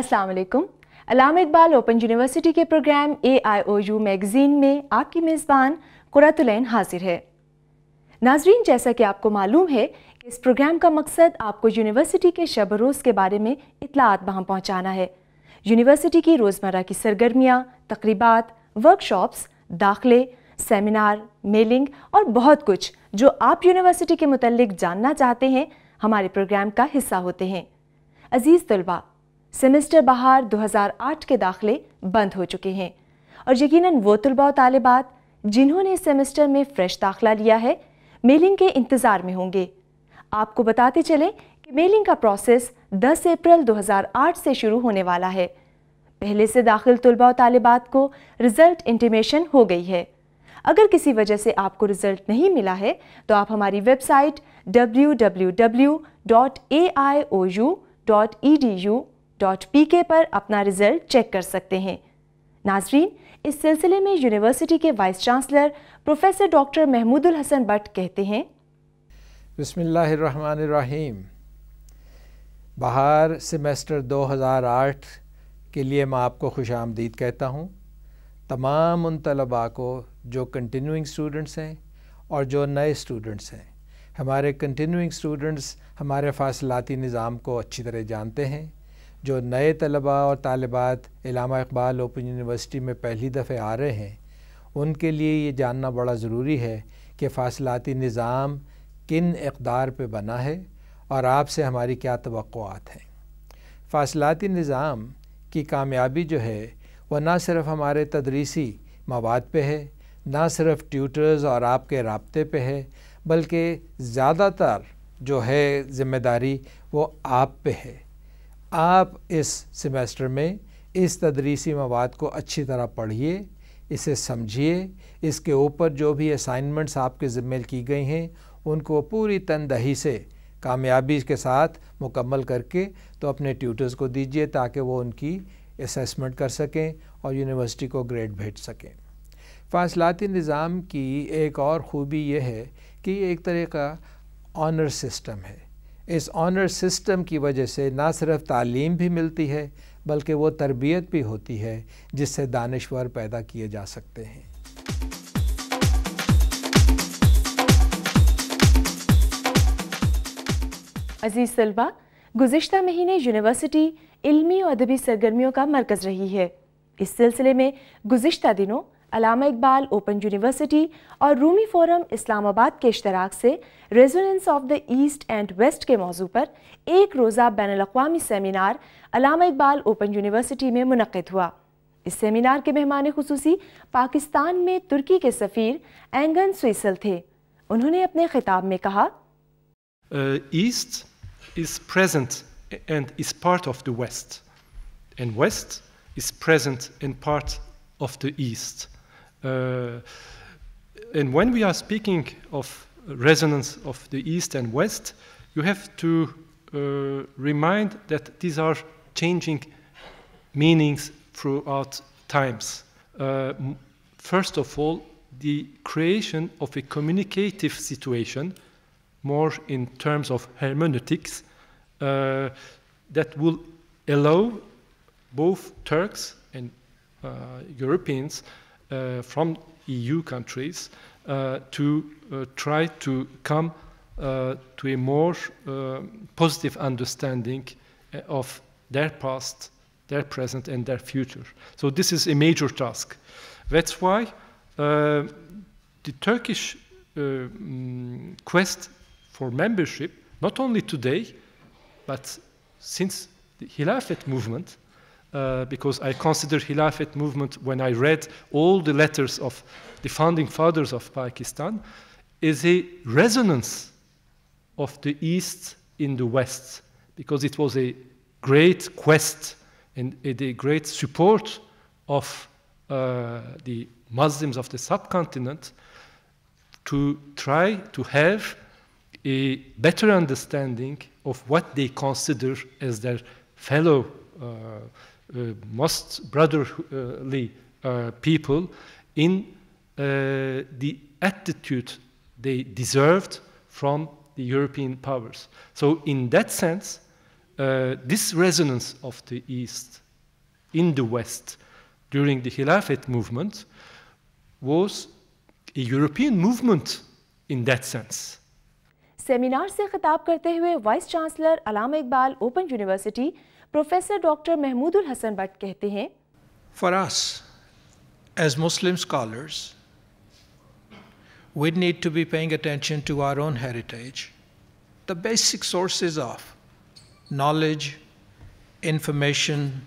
अस्सलाम वालेकुम अलाम इकबाल ओपन यूनिवर्सिटी के programme A I O U magazine में आपकी मेज़बान कुरतुलैन हाजिर है नाजरीन जैसा कि आपको मालूम है कि इस प्रोग्राम का मकसद आपको यूनिवर्सिटी के शब रोज़ के बारे में इतलात बहम पहुँचाना है यूनिवर्सिटी की रोज़मर्रा की सरगर्मियाँ तकरीबात वर्कशॉप्स दाखिले सेमिनार मेलिंग और बहुत कुछ जो आप यूनिवर्सिटी के मतलब जानना चाहते हैं हमारे प्रोग्राम का हिस्सा होते हैं अजीज़ तलबा सेमेस्टर बहार 2008 के दाखिले बंद हो चुके हैं और यकीनन वो तलबा और जिन्होंने सेमेस्टर में फ्रेश दाखिला लिया है मेलिंग के इंतज़ार में होंगे आपको बताते चलें कि मेलिंग का प्रोसेस 10 अप्रैल 2008 से शुरू होने वाला है पहले से दाखिल तलबा और तालिबात को रिज़ल्ट इंटीमेशन हो गई है अगर किसी वजह से आपको रिज़ल्ट नहीं मिला है तो आप हमारी वेबसाइट यू डॉट पी के पर अपना रिजल्ट चेक कर सकते हैं नाजरीन इस सिलसिले में यूनिवर्सिटी के vice chancellor professor doctor Mahmoodul Hasan Bhatt कहते हैं बसमीम बाहर सेमेस्टर 2008 के लिए मैं आपको खुश आमदीद कहता हूँ तमाम उन तलबा को जो कंटिन्यूइंग स्टूडेंट्स हैं और जो नए स्टूडेंट्स हैं हमारे कंटिन्यूइंग स्टूडेंट्स हमारे फ़ासिलती निज़ाम को अच्छी तरह जानते हैं जो नए तलबा और तालबात इलामा इकबाल ओपन यूनिवर्सिटी में पहली दफ़े आ रहे हैं उनके लिए ये जानना बड़ा ज़रूरी है कि फासलाती निज़ाम किन इकदार पर बना है और आपसे हमारी क्या तोक़ात हैं फासलाती निज़ाम की कामयाबी जो है वह ना सिर्फ हमारे तदरीसी मवाद पर है ना सिर्फ ट्यूटर्स और आपके रबते पे है बल्कि ज़्यादातर जो है ज़िम्मेदारी वो आप पे है आप इस सेमेस्टर में इस तदरीसी मवाद को अच्छी तरह पढ़िए इसे समझिए इसके ऊपर जो भी असाइनमेंट्स आपके ज़िम्मे की गई हैं उनको पूरी तनदही से कामयाबी के साथ मुकम्मल करके तो अपने ट्यूटर्स को दीजिए ताकि वो उनकी असेसमेंट कर सकें और यूनिवर्सिटी को ग्रेड भेज सकें फासलाती निज़ाम की एक और ख़ूबी यह है कि एक तरह का ऑनर सिस्टम है इस ऑनर सिस्टम की वजह से ना सिर्फ तालीम भी मिलती है बल्कि वो तरबियत भी होती है जिससे दानश्वर पैदा किए जा सकते हैं अजीज़ तलबा गुज्त महीने यूनिवर्सिटी इल्मी और अदबी सरगर्मियों का मरकज़ रही है इस सिलसिले में गुज्त दिनों अलामा इकबाल ओपन यूनिवर्सिटी और रूमी फोरम इस्लामाबाद के इश्तराक से resonance of the East and West के मौजू पर एक रोज़ा बैन अवी seminar Allama Iqbal Open University में मनद हुआ इस सेमिनार के मेहमान खसूसी पाकिस्तान में तुर्की के सफ़ीर एंगन सुइसल थे उन्होंने अपने खिताब में कहा East is present and is part of the West and West is present and part of the East. Uh, and when we are speaking of resonance of the East and West, you have to uh, remind that these are changing meanings throughout times. Uh, first of all, the creation of a communicative situation, more in terms of hermeneutics, uh, that will allow both Turks and uh, Europeans uh, from EU countries uh, to uh, try to come to a more positive understanding of their past, their present, and their future. So this is a major task. That's why uh, the Turkish uh, mm, quest for membership, not only today, but since the Hilafet movement, uh, because I consider Hilafat movement when I read all the letters of the founding fathers of Pakistan is a resonance of the East in the West because it was a great quest and a great support of uh, the Muslims of the subcontinent to try to have a better understanding of what they consider as their fellow uh, uh, most brotherly uh, people in uh, the attitude they deserved from the European powers. So in that sense, this resonance of the East in the West during the Khilafat movement was a European movement in that sense. Seminar से खिताब करते हुए vice chancellor Allama Iqbal Open University Professor Dr. Mahmoodul Hasan Bhatt कहते हैं For us, as Muslim scholars, we need to be paying attention to our own heritage, the basic sources of knowledge, information,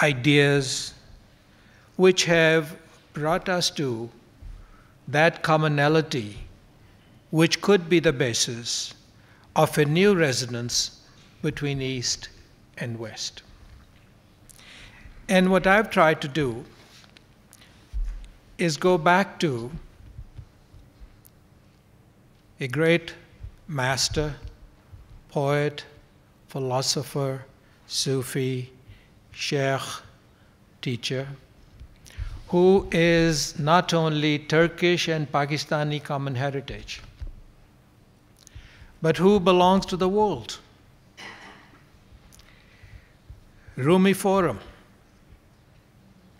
ideas, which have brought us to that commonality which could be the basis of a new resonance between East and West. And what I've tried to do is go back to a great master, poet, philosopher, Sufi, sheikh, teacher, who is not only Turkish and Pakistani common heritage, but who belongs to the world. Rumi Forum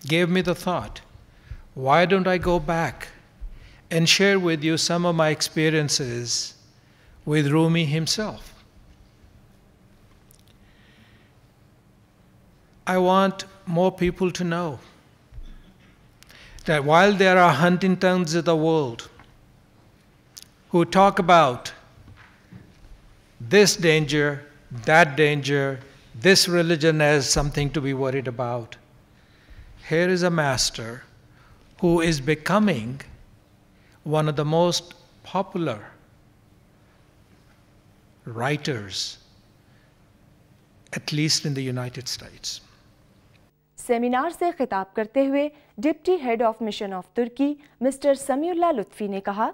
gave me the thought why don't I go back and share with you some of my experiences with Rumi himself? I want more people to know that while there are Huntingtons of the world who talk about this danger, that danger, this religion as something to be worried about. Here is a master who is becoming one of the most popular writers, at least in the United States. Seminar से खिताब करते हुए deputy head of mission of Turkey mister Samiullah Lutfi ने कहा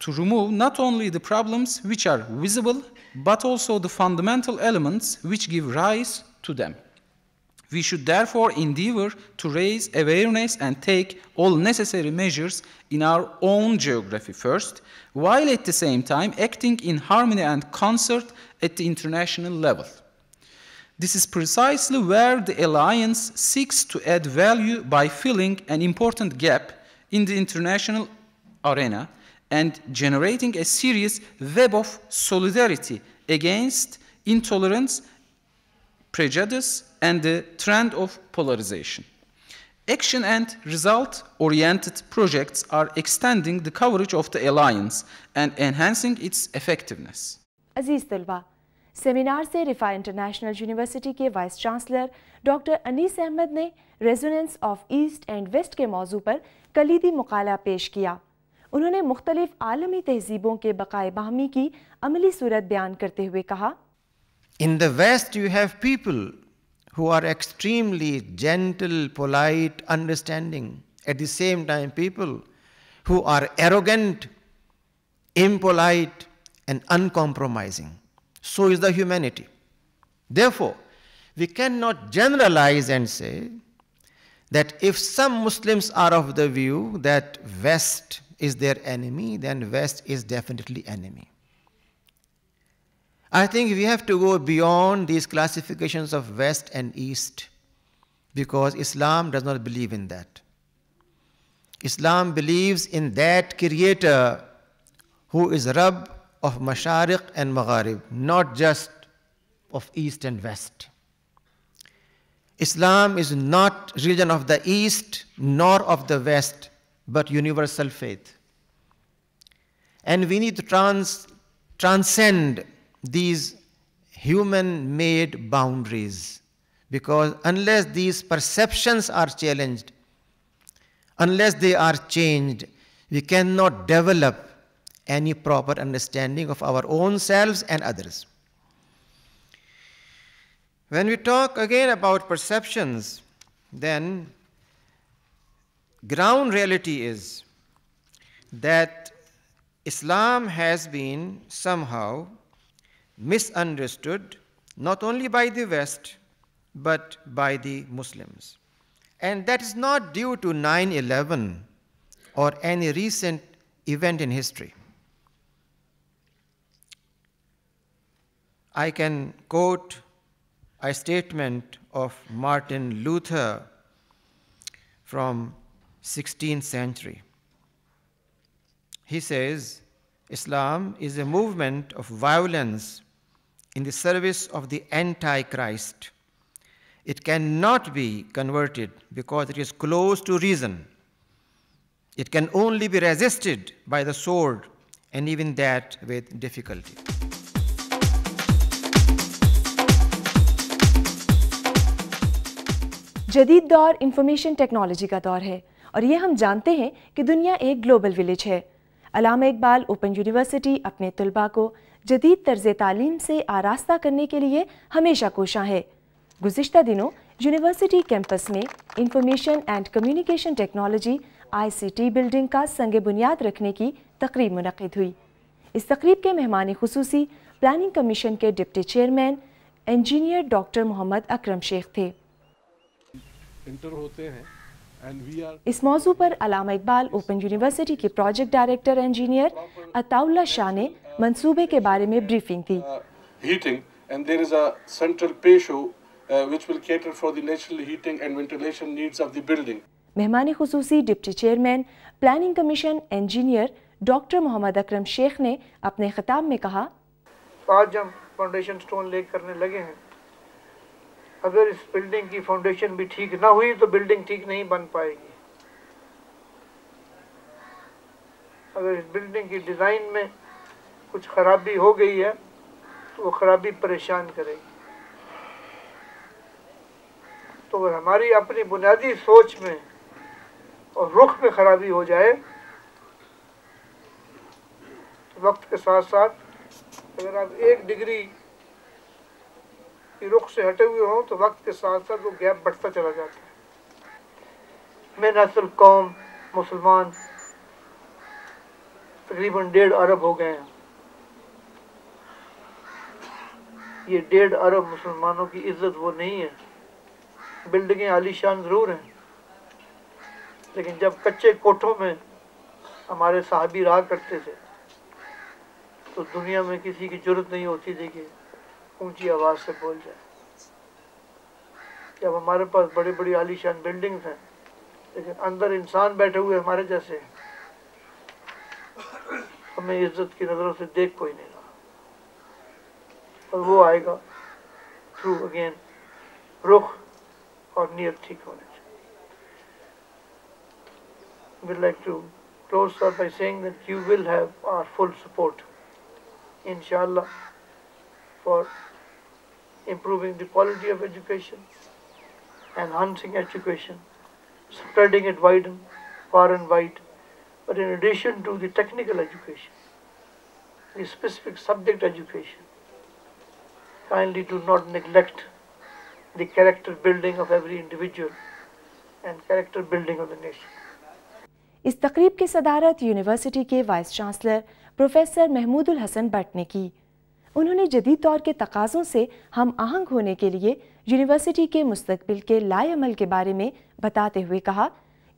to remove not only the problems which are visible, but also the fundamental elements which give rise to them. We should therefore endeavor to raise awareness and take all necessary measures in our own geography first, while at the same time acting in harmony and concert at the international level. This is precisely where the Alliance seeks to add value by filling an important gap in the international arena and generating a serious web of solidarity against intolerance, prejudice, and the trend of polarization. Action and result-oriented projects are extending the coverage of the alliance and enhancing its effectiveness. Aziz Dilba, seminar se Rifa International University के vice chancellor Dr. Anis Ahmed ne resonance of East and West ke मौजू पर कलीदी मुकाला पेश किया उन्होंने मुख्तलिफ आलमी तहजीबों के बकाए बहमी की अमली सूरत बयान करते हुए कहा in the West you have people who are extremely gentle polite understanding at the same time people who are arrogant impolite and uncompromising so is the humanity therefore we can not generalise and say that if some Muslims are of the view that West is their enemy, then West is definitely enemy. I think we have to go beyond these classifications of West and East because Islam does not believe in that. Islam believes in that creator who is Rabb of Masharik and Maghrib, not just of East and West. Islam is not religion of the East nor of the West but universal faith. And we need to trans transcend these human made boundaries because unless these perceptions are challenged, unless they are changed, we cannot develop any proper understanding of our own selves and others. When we talk again about perceptions, then ground reality is that Islam has been somehow misunderstood not only by the West but by the Muslims. And that is not due to 9 11 or any recent event in history. I can quote a statement of Martin Luther from 16th century. He says Islam is a movement of violence in the service of the Antichrist. It cannot be converted because it is close to reason. It can only be resisted by the sword, and even that with difficulty. जदीद दौर information technology का दौर है और ये हम जानते हैं कि दुनिया एक ग्लोबल विलेज है अलामा इकबाल ओपन यूनिवर्सिटी अपने तलबा को जदीद तर्ज तालीम से आरास्ता करने के लिए हमेशा कोशा है गुज्त दिनों यूनिवर्सिटी कैंपस में information and communication technology ICT building का संग बुनियाद रखने की तकरीब मनद हुई इस तकरीब के मेहमान खसूसी प्लानिंग कमीशन के deputy chairman engineer doctor Mohammad Akram Sheikh थे इंटर होते हैं इस मौजू पर अलामा इकबाल ओपन यूनिवर्सिटी के project director engineer Ataullah Shah ने मंसूबे के बारे में ब्रीफिंग दी heating and there is a central पेशो which will cater for the natural heating and ventilation needs of the building मेहमान खसूसी deputy chairman planning commission engineer doctor Mohammad Akram Sheikh ने अपने खिताब में कहा आज हम फाउंडेशन स्टोन ले करने लगे हैं अगर इस बिल्डिंग की फाउंडेशन भी ठीक ना हुई तो बिल्डिंग ठीक नहीं बन पाएगी अगर इस बिल्डिंग की डिज़ाइन में कुछ खराबी हो गई है तो वो खराबी परेशान करेगी तो अगर हमारी अपनी बुनियादी सोच में और रुख में खराबी हो जाए तो वक्त के साथ साथ अगर आप एक डिग्री रुख से हटे हुए हों तो वक्त के साथ साथ वो गैप बढ़ता चला जाता है मैं नसल कौम मुसलमान तकरीबन डेढ़ अरब हो गए हैं ये डेढ़ अरब मुसलमानों की इज्जत वो नहीं है बिल्डिंगें आलीशान ज़रूर हैं लेकिन जब कच्चे कोठों में हमारे साहबी रहा करते थे तो दुनिया में किसी की जरूरत नहीं होती थी कि ऊंची आवाज़ से बोल जाए जब हमारे पास बड़ी बड़ी आलीशान बिल्डिंग्स हैं लेकिन अंदर इंसान बैठे हुए हमारे जैसे हमें इज्जत की नज़रों से देख कोई नहीं रहा और वो आएगा थ्रू अगेन रुख और नियत ठीक होने we'd like to close up by saying that you will have our full support inshallah for improving the quality of education, enhancing education, spreading it wide and far and wide, but in addition to the technical education, the specific subject education, kindly do not neglect the character building of every individual and character building of the nation. इस तकरीब की सदारत university के vice chancellor professor Mahmoodul Hasan Bhatt ने की उन्होंने जदीद दौर के तकाज़ों से हम आहंग होने के लिए यूनिवर्सिटी के मुस्तबिल के लाएमल के बारे में बताते हुए कहा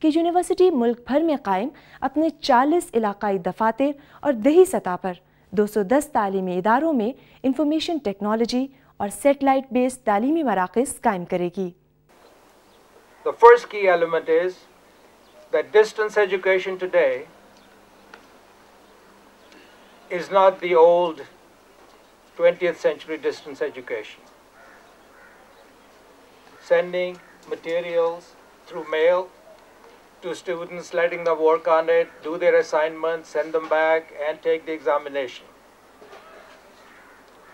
कि यूनिवर्सिटी मुल्क भर में कायम अपने 40 इलाकाई दफातर और दही सतह पर 210 सौ दस तालीमी इदारों में इंफॉर्मेशन टेक्नोलॉजी और सेटेलाइट बेस्ड तालीमी मराकज़ कायम करेगी The first key element is that distance education today is not the old 20th century distance education. Sending materials through mail to students, letting them work on it, do their assignments, send them back, and take the examination.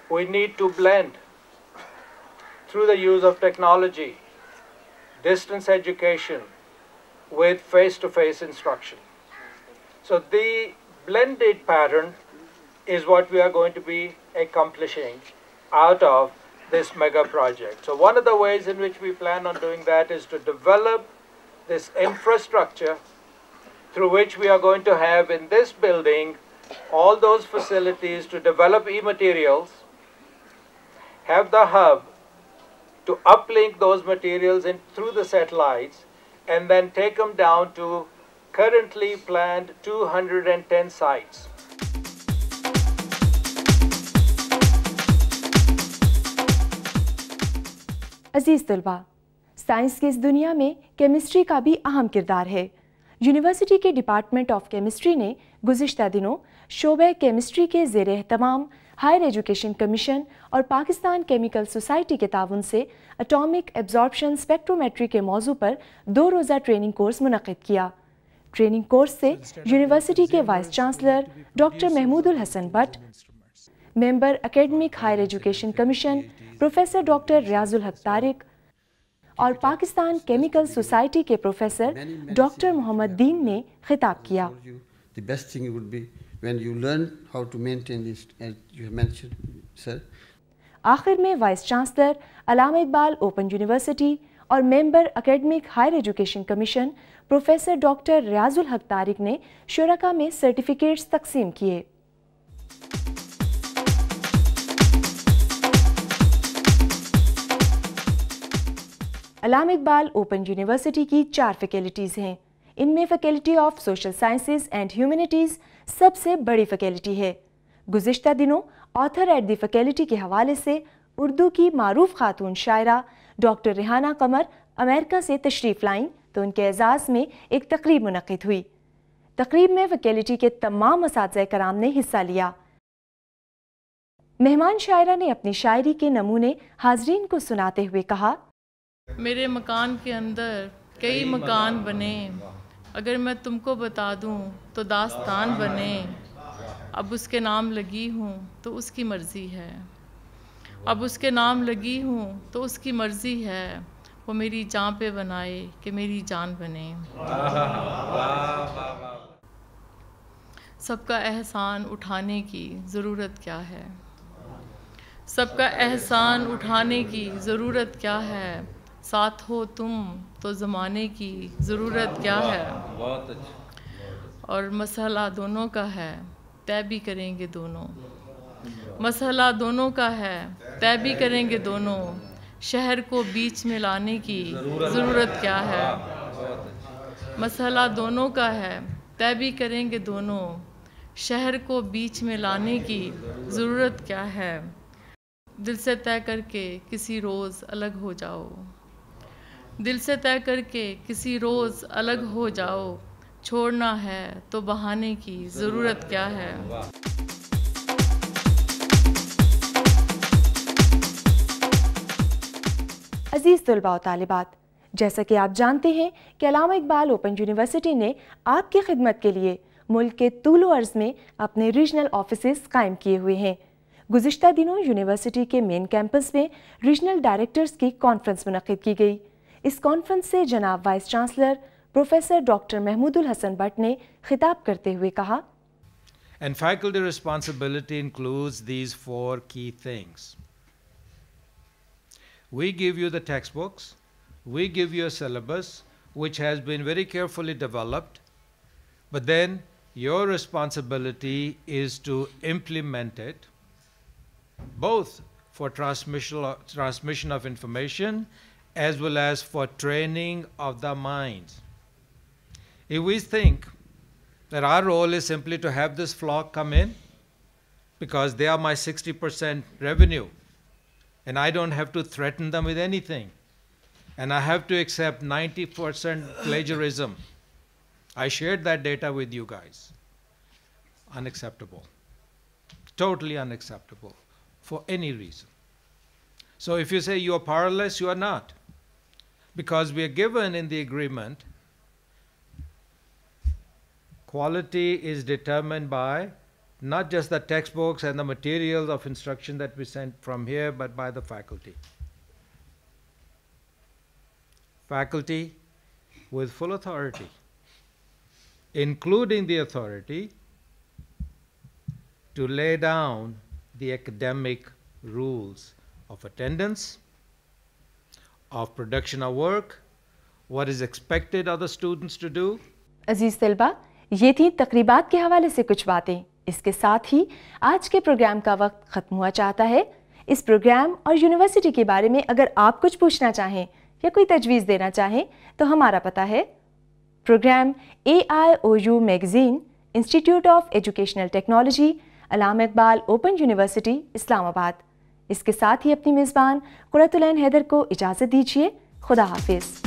We need to blend through the use of technology, distance education with face-to-face -face instruction. So the blended pattern is what we are going to be accomplishing out of this mega project. So one of the ways in which we plan on doing that is to develop this infrastructure through which we are going to have in this building all those facilities to develop e-materials, have the hub to uplink those materials in through the satellites and then take them down to currently planned 210 sites. अजीज़ तलबा science की इस दुनिया में chemistry का भी अहम किरदार है यूनिवर्सिटी के डिपार्टमेंट ऑफ केमिस्ट्री ने गुज्त दिनों शोब केमिस्ट्री के जेर अहतमाम हायर एजुकेशन कमीशन और पाकिस्तान केमिकल सोसाइटी के ताउन से अटोमिक एब्जॉर्बशन स्पेक्ट्रोमेट्री के मौजू पर दो रोज़ा ट्रेनिंग कोर्स मुनद किया ट्रेनिंग कोर्स से यूनिवर्सिटी के vice chancellor doctor Mahmoodul Hasan Bhatt member academic higher education commission professor doctor Riazul Haq Tariq और पाकिस्तान केमिकल सोसाइटी के प्रोफेसर डॉक्टर मोहम्मद दीन ने खिताब किया the best thing would be when you learn how to maintain this you mentioned sir आखिर में vice chancellor Allama Iqbal Open University और member academic higher education commission professor doctor Riazul Haq Tariq ने शुरा में सर्टिफिकेट्स तकसीम किए अलाम इकबाल ओपन यूनिवर्सिटी की चार फैकल्टीज़ हैं इनमें faculty of social sciences and humanities सबसे बड़ी फैकल्टी है गुज्त दिनों ऑथर एट दी फैकल्टी के हवाले से उर्दू की मरूफ खातून शायरा डॉक्टर रिहाना कमर अमेरिका से तशरीफ़ लाई तो उनके एजाज़ में एक तकरीब मनद हुई तकरीब में फैकल्टी के तमाम इस कराम ने हिस्सा लिया मेहमान शायरा ने अपनी शायरी के नमूने हाजरीन को सुनाते हुए कहा मेरे मकान के अंदर कई मकान बने अगर मैं तुमको बता दूं तो दास्तान बने अब उसके नाम लगी हूँ तो उसकी मर्ज़ी है अब उसके नाम लगी हूँ तो उसकी मर्ज़ी है वो मेरी जान पे बनाए कि मेरी जान बने सबका एहसान उठाने की ज़रूरत क्या है सबका एहसान उठाने की ज़रूरत क्या है साथ हो तुम तो ज़माने की ज़रूरत क्या है बहुत अच्छा, अच्छा। और मसला दोनों का है तय भी करेंगे दोनों मसला दोनों का है तय भी करेंगे दोनों शहर को बीच में लाने की ज़रूरत क्या है अच्छा। मसला दोनों का है तय भी करेंगे दोनों शहर को बीच में लाने की ज़रूरत क्या है दिल से तय करके किसी रोज़ अलग हो जाओ दिल से तय करके किसी रोज़ अलग हो जाओ छोड़ना है तो बहाने की ज़रूरत क्या है अजीज़ तलबा तालिबात जैसा कि आप जानते हैं कि अलामा इकबाल ओपन यूनिवर्सिटी ने आपकी खिदमत के लिए मुल्क के तूलो अर्ज में अपने रीजनल ऑफिस कायम किए हुए हैं गुजशत दिनों यूनिवर्सिटी के मेन कैंपस में रीजनल डायरेक्टर्स की कॉन्फ्रेंस मुनद की गई इस conference, से Vice Chancellor Professor Dr. Doctor Mahmoodul Hasan Bhatt ने खिताब करते And faculty responsibility includes these four key things. We give you the textbooks, we give you a syllabus which has been very carefully developed, but then your responsibility is to implement it, both for transmission of information as well as for training of the mind. If we think that our role is simply to have this flock come in because they are my 60% revenue and I don't have to threaten them with anything and I have to accept 90% plagiarism. I shared that data with you guys. Unacceptable. Totally unacceptable for any reason. So if you say you are powerless, you are not because we are given in the agreement quality is determined by not just the textbooks and the materials of instruction that we sent from here, but by the faculty. Faculty with full authority, including the authority to lay down the academic rules of attendance, of production of work, what is expected of students to do. अजीज तलबा ये थी तकरीबात के हवाले से कुछ बातें इसके साथ ही आज के प्रोग्राम का वक्त ख़त्म हुआ चाहता है इस प्रोग्राम और यूनिवर्सिटी के बारे में अगर आप कुछ पूछना चाहें या कोई तजवीज़ देना चाहें तो हमारा पता है programme A I O U magazine institute of educational technology Allama Iqbal Open University Islamabad इसके साथ ही अपनी मेज़बान कुरतुल हैदर को इजाज़त दीजिए खुदा हाफिज़